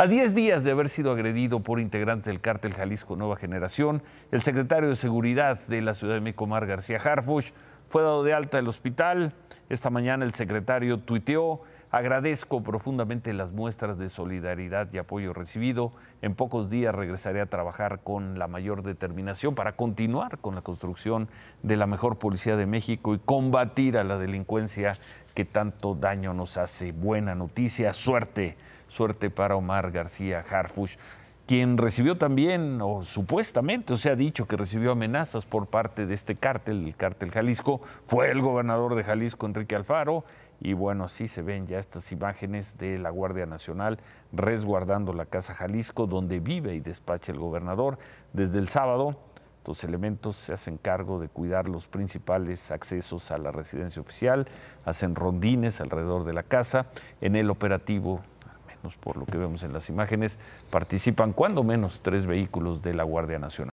A 10 días de haber sido agredido por integrantes del cártel Jalisco Nueva Generación, el secretario de Seguridad de la Ciudad de México, Mar García Harfush, fue dado de alta del hospital. Esta mañana el secretario tuiteó, agradezco profundamente las muestras de solidaridad y apoyo recibido. En pocos días regresaré a trabajar con la mayor determinación para continuar con la construcción de la mejor policía de México y combatir a la delincuencia que tanto daño nos hace. Buena noticia, suerte Suerte para Omar García Harfush, quien recibió también, o supuestamente, o se ha dicho que recibió amenazas por parte de este cártel, el cártel Jalisco, fue el gobernador de Jalisco, Enrique Alfaro, y bueno, así se ven ya estas imágenes de la Guardia Nacional resguardando la Casa Jalisco, donde vive y despacha el gobernador. Desde el sábado, los elementos se hacen cargo de cuidar los principales accesos a la residencia oficial, hacen rondines alrededor de la casa. En el operativo por lo que vemos en las imágenes, participan cuando menos tres vehículos de la Guardia Nacional.